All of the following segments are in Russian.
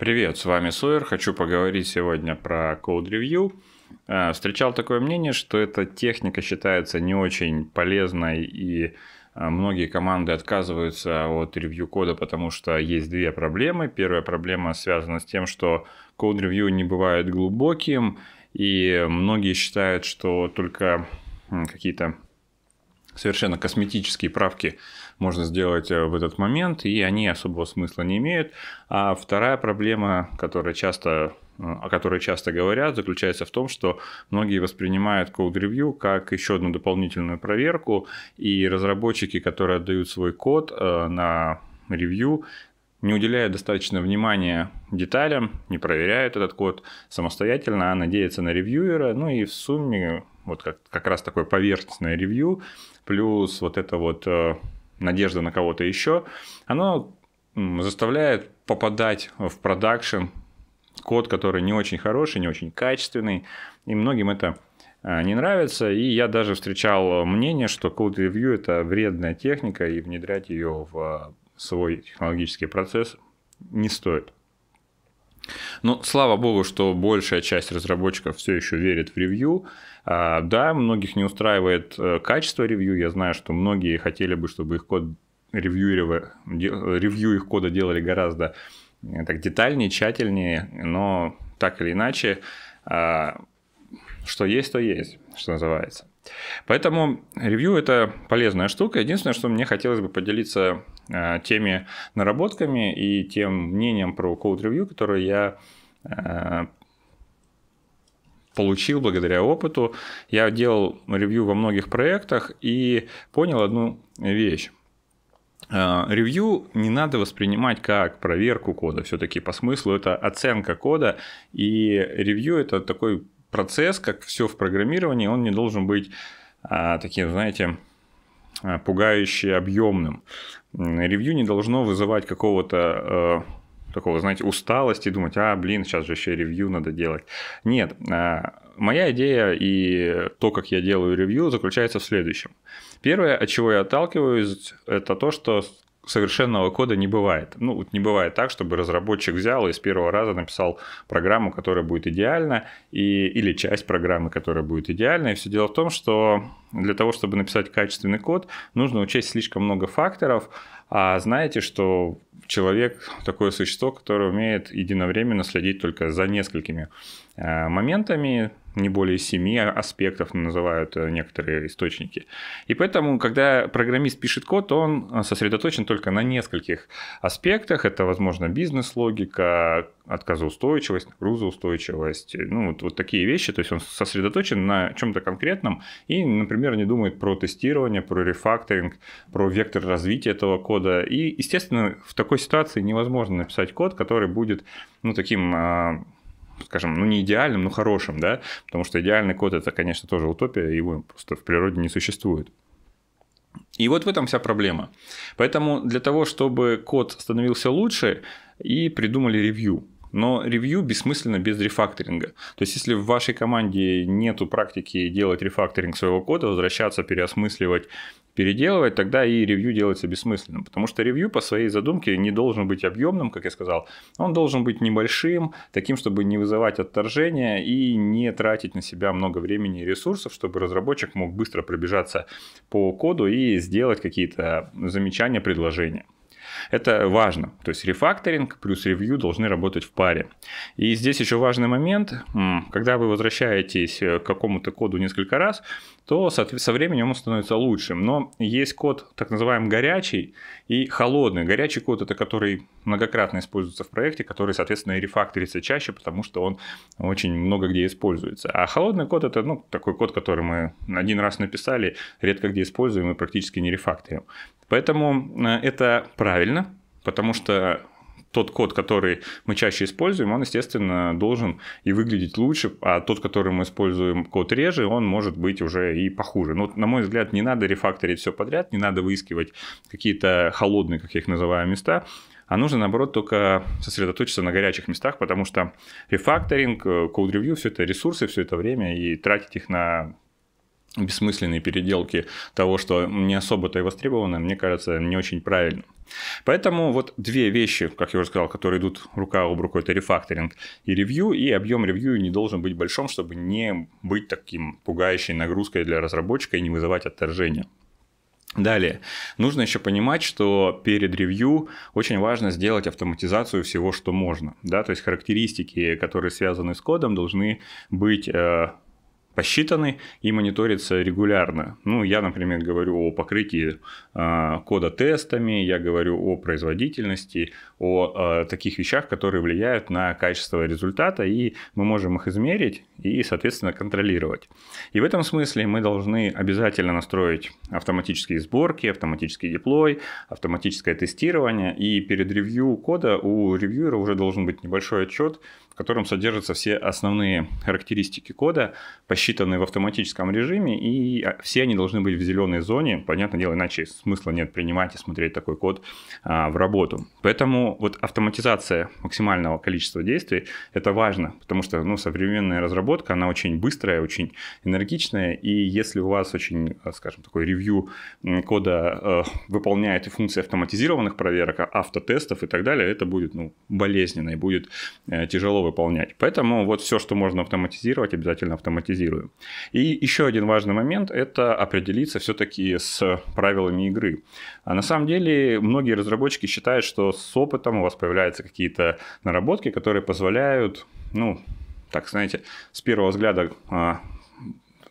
Привет, с вами Сойер. Хочу поговорить сегодня про Code Review. Э, встречал такое мнение, что эта техника считается не очень полезной и э, многие команды отказываются от ревью кода, потому что есть две проблемы. Первая проблема связана с тем, что код ревью не бывает глубоким, и многие считают, что только какие-то совершенно косметические правки можно сделать э, в этот момент, и они особого смысла не имеют. А вторая проблема, которая часто э, о которой часто говорят, заключается в том, что многие воспринимают код ревью как еще одну дополнительную проверку, и разработчики, которые отдают свой код э, на ревью, не уделяют достаточно внимания деталям, не проверяют этот код самостоятельно, а надеются на ревьюера, ну и в сумме вот как, как раз такое поверхностное ревью, плюс вот это вот э, надежда на кого-то еще, оно заставляет попадать в продакшн код, который не очень хороший, не очень качественный, и многим это э, не нравится. И я даже встречал мнение, что код-ревью – это вредная техника, и внедрять ее в э, свой технологический процесс не стоит. Ну, слава богу, что большая часть разработчиков все еще верит в ревью. А, да, многих не устраивает э, качество ревью. Я знаю, что многие хотели бы, чтобы их код ревьюеры, ревью их кода делали гораздо э, так детальнее, тщательнее, но так или иначе, а, что есть, то есть, что называется. Поэтому ревью это полезная штука. Единственное, что мне хотелось бы поделиться Э, теми наработками и тем мнением про Code Review, которое я э, получил благодаря опыту. Я делал ревью во многих проектах и понял одну вещь. Э, ревью не надо воспринимать как проверку кода, все-таки по смыслу это оценка кода, и ревью это такой процесс, как все в программировании, он не должен быть а, таким, знаете, Э, пугающе объемным. Ревью не должно вызывать какого-то э, такого, знаете, усталости, думать, а, блин, сейчас же еще ревью надо делать. Нет, э, моя идея и то, как я делаю ревью, заключается в следующем. Первое, от чего я отталкиваюсь, это то, что совершенного кода не бывает. Ну, вот не бывает так, чтобы разработчик взял и с первого раза написал программу, которая будет идеальна, и, или часть программы, которая будет идеальна. И все дело в том, что для того, чтобы написать качественный код, нужно учесть слишком много факторов. А знаете, что человек такое существо, которое умеет единовременно следить только за несколькими э, моментами, не более семи а, аспектов называют э, некоторые источники. И поэтому, когда программист пишет код, он э, сосредоточен только на нескольких аспектах. Это, возможно, бизнес-логика, отказоустойчивость, нагрузоустойчивость, ну вот, вот такие вещи. То есть он сосредоточен на чем-то конкретном и, например, например, не думает про тестирование, про рефакторинг, про вектор развития этого кода. И, естественно, в такой ситуации невозможно написать код, который будет, ну, таким а, скажем, ну не идеальным, но хорошим, да, потому что идеальный код это, конечно, тоже утопия, его просто в природе не существует. И вот в этом вся проблема. Поэтому для того, чтобы код становился лучше, и придумали ревью. Но ревью бессмысленно без рефакторинга. То есть, если в вашей команде нету практики делать рефакторинг своего кода, возвращаться, переосмысливать, переделывать, тогда и ревью делается бессмысленным. Потому что ревью по своей задумке не должен быть объемным, как я сказал. Он должен быть небольшим, таким, чтобы не вызывать отторжения и не тратить на себя много времени и ресурсов, чтобы разработчик мог быстро пробежаться по коду и сделать какие-то замечания, предложения. Это важно. То есть рефакторинг плюс ревью должны работать в паре. И здесь еще важный момент. Когда вы возвращаетесь э, к какому-то коду несколько раз, то со временем он становится лучшим. Но есть код так называемый горячий и холодный. Горячий код это который многократно используется в проекте, который, соответственно, и рефакторится чаще, потому что он очень много где используется. А холодный код это ну, такой код, который мы один раз написали, редко где используем и практически не рефакторим. Поэтому э, это правильно, потому что тот код, который мы чаще используем, он, естественно, должен и выглядеть лучше, а тот, который мы используем код реже, он может быть уже и похуже. Но, на мой взгляд, не надо рефакторить все подряд, не надо выискивать какие-то холодные, как я их называю, места, а нужно, наоборот, только сосредоточиться на горячих местах, потому что рефакторинг, э, код-ревью, все это ресурсы, все это время, и тратить их на бессмысленные переделки того, что не особо-то и востребовано, мне кажется, не очень правильно. Поэтому вот две вещи, как я уже сказал, которые идут рука об руку, это рефакторинг и ревью, и объем ревью не должен быть большим, чтобы не быть таким пугающей нагрузкой для разработчика и не вызывать отторжения. Далее, нужно еще понимать, что перед ревью очень важно сделать автоматизацию всего, что можно. Да? То есть характеристики, которые связаны с кодом, должны быть э, посчитаны и мониторятся регулярно. Ну, я, например, говорю о покрытии а, кода тестами, я говорю о производительности, о а, таких вещах, которые влияют на качество результата, и мы можем их измерить и, соответственно, контролировать. И в этом смысле мы должны обязательно настроить автоматические сборки, автоматический деплой, автоматическое тестирование, и перед ревью кода у ревьюера уже должен быть небольшой отчет в котором содержатся все основные характеристики кода, посчитанные в автоматическом режиме, и а, все они должны быть в зеленой зоне. Понятное дело, иначе смысла нет принимать и смотреть такой код а, в работу. Поэтому вот автоматизация максимального количества действий – это важно, потому что ну, современная разработка, она очень быстрая, очень энергичная, и если у вас очень, а, скажем, такой ревью кода э, выполняет и функции автоматизированных проверок, а автотестов и так далее, это будет ну, болезненно и будет э, тяжело тяжело выполнять. Поэтому вот все, что можно автоматизировать, обязательно автоматизируем. И еще один важный момент – это определиться все-таки с правилами игры. А на самом деле многие разработчики считают, что с опытом у вас появляются какие-то наработки, которые позволяют, ну, так, знаете, с первого взгляда а,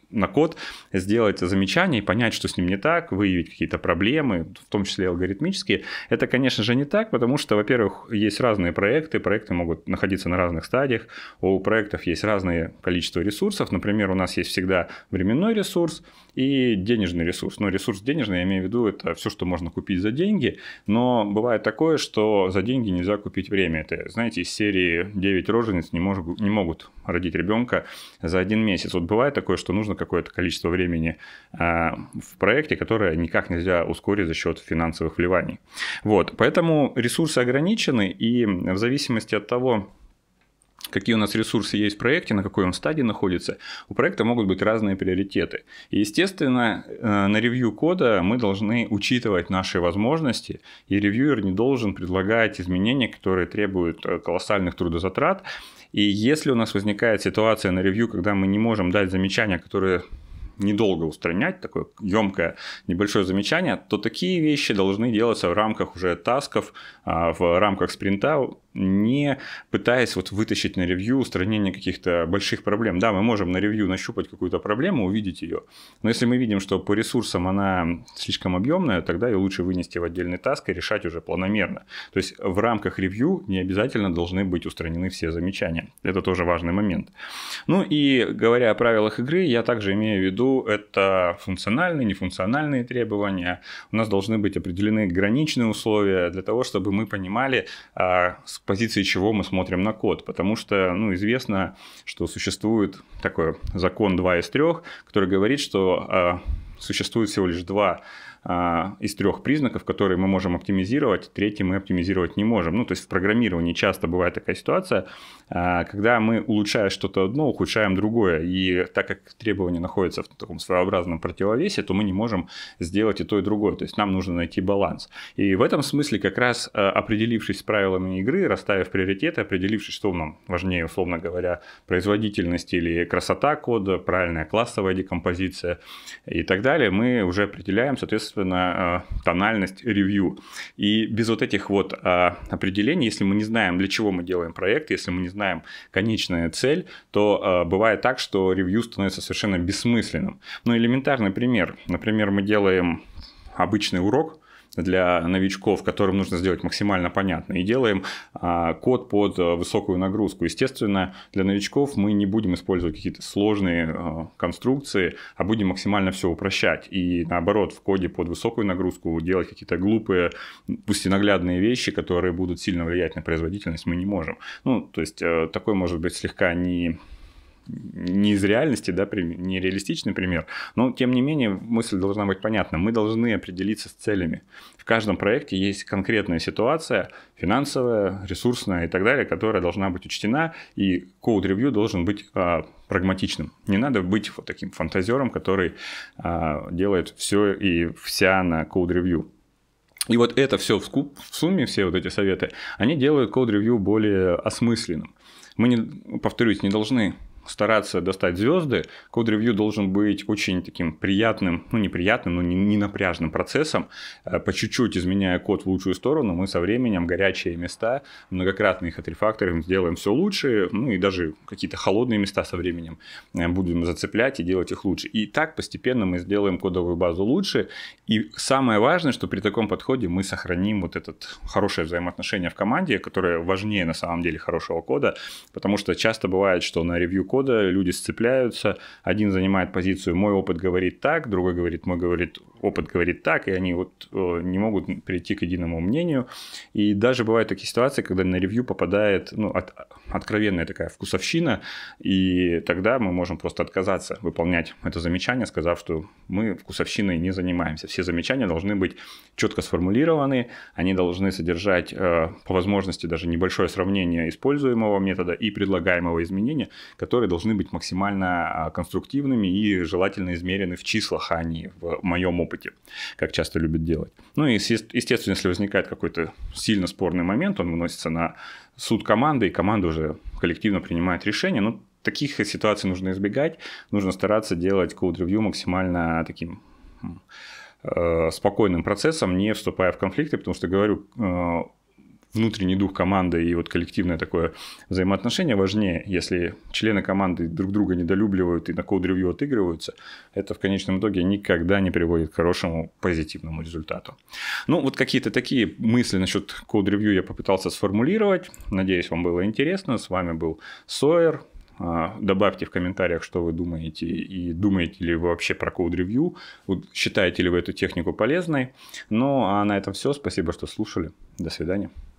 на код, сделать замечание и понять, что с ним не так, выявить какие-то проблемы, в том числе алгоритмические. Это, конечно же, не так, потому что, во-первых, есть разные проекты, проекты могут находиться на разных стадиях, у проектов есть разное количество ресурсов, например, у нас есть всегда временной ресурс и денежный ресурс. Но ресурс денежный, я имею в виду, это все, что можно купить за деньги, но бывает такое, что за деньги нельзя купить время. Это, знаете, из серии 9 рожениц не, мож, не могут родить ребенка за один месяц. Вот бывает такое, что нужно какое-то количество времени а, в проекте, которое никак нельзя ускорить за счет финансовых вливаний. Вот, поэтому ресурсы ограничены, и в зависимости от того, какие у нас ресурсы есть в проекте, на какой он стадии находится, у проекта могут быть разные приоритеты. И, естественно, э, на ревью кода мы должны учитывать наши возможности, и ревьюер не должен предлагать изменения, которые требуют э, колоссальных трудозатрат. И если у нас возникает ситуация на ревью, когда мы не можем дать замечания, которые недолго устранять, такое емкое небольшое замечание, то такие вещи должны делаться в рамках уже тасков, а, в рамках спринта не пытаясь вот вытащить на ревью устранение каких-то больших проблем. Да, мы можем на ревью нащупать какую-то проблему, увидеть ее, но если мы видим, что по ресурсам она слишком объемная, тогда ее лучше вынести в отдельный таск и решать уже планомерно. То есть в рамках ревью не обязательно должны быть устранены все замечания. Это тоже важный момент. Ну и говоря о правилах игры, я также имею в виду это функциональные, нефункциональные требования. У нас должны быть определены граничные условия для того, чтобы мы понимали, а, позиции чего мы смотрим на код, потому что ну, известно, что существует такой закон 2 из 3, который говорит, что э, существует всего лишь два а, из трех признаков, которые мы можем оптимизировать, третий мы оптимизировать не можем. Ну, то есть в программировании часто бывает такая ситуация, а, когда мы, улучшая что-то одно, ухудшаем другое. И так как требования находятся в таком своеобразном противовесе, то мы не можем сделать и то, и другое. То есть нам нужно найти баланс. И в этом смысле как раз а, определившись с правилами игры, расставив приоритеты, определившись, что нам важнее, условно говоря, производительность или красота кода, правильная классовая декомпозиция и так далее, мы уже определяем, соответственно, соответственно, э, тональность ревью. И без вот этих вот э, определений, если мы не знаем, для чего мы делаем проект, если мы не знаем конечная цель, то э, бывает так, что ревью становится совершенно бессмысленным. Ну, элементарный пример. Например, мы делаем обычный урок, для новичков, которым нужно сделать максимально понятно. И делаем а, код под э, высокую нагрузку. Естественно, для новичков мы не будем использовать какие-то сложные э, конструкции, а будем максимально все упрощать. И наоборот, в коде под высокую нагрузку делать какие-то глупые, пусть и наглядные вещи, которые будут сильно влиять на производительность, мы не можем. Ну, то есть э, такой может быть слегка не не из реальности, да, нереалистичный пример, но тем не менее мысль должна быть понятна. Мы должны определиться с целями. В каждом проекте есть конкретная ситуация, финансовая, ресурсная и так далее, которая должна быть учтена, и код-ревью должен быть а, прагматичным. Не надо быть вот таким фантазером, который а, делает все и вся на код-ревью. И вот это все в, скуп, в сумме, все вот эти советы, они делают код-ревью более осмысленным. Мы, не, повторюсь, не должны стараться достать звезды, код-ревью должен быть очень таким приятным, ну неприятным, но не, не напряжным процессом. Э, по чуть-чуть изменяя код в лучшую сторону, мы со временем горячие места, многократно их отрефакторим, сделаем все лучше, ну и даже какие-то холодные места со временем э, будем зацеплять и делать их лучше. И так постепенно мы сделаем кодовую базу лучше. И самое важное, что при таком подходе мы сохраним вот это хорошее взаимоотношение в команде, которое важнее на самом деле хорошего кода, потому что часто бывает, что на ревью кода подхода, люди сцепляются, один занимает позицию «мой опыт говорит так», другой говорит «мой говорит, опыт говорит так», и они вот э, не могут прийти к единому мнению. И даже бывают такие ситуации, когда на ревью попадает, ну, от, откровенная такая вкусовщина, и тогда мы можем просто отказаться выполнять это замечание, сказав, что мы вкусовщиной не занимаемся. Все замечания должны быть четко сформулированы, они должны содержать э, по возможности даже небольшое сравнение используемого метода и предлагаемого изменения, которые должны быть максимально а, конструктивными и желательно измерены в числах, а не в моем опыте, как часто любят делать. Ну и, естественно, если возникает какой-то сильно спорный момент, он выносится на суд команды, и команда уже коллективно принимает решение. Ну, таких ситуаций нужно избегать. Нужно стараться делать код-ревью максимально таким э, спокойным процессом, не вступая в конфликты, потому что, говорю, э, внутренний дух команды и вот коллективное такое взаимоотношение важнее. Если члены команды друг друга недолюбливают и на коуд-ревью отыгрываются, это в конечном итоге никогда не приводит к хорошему позитивному результату. Ну, вот какие-то такие мысли насчет коуд-ревью я попытался сформулировать. Надеюсь, вам было интересно. С вами был Сойер. А, добавьте в комментариях, что вы думаете и думаете ли вы вообще про код-ревью, считаете ли вы эту технику полезной. Ну а на этом все. Спасибо, что слушали. До свидания.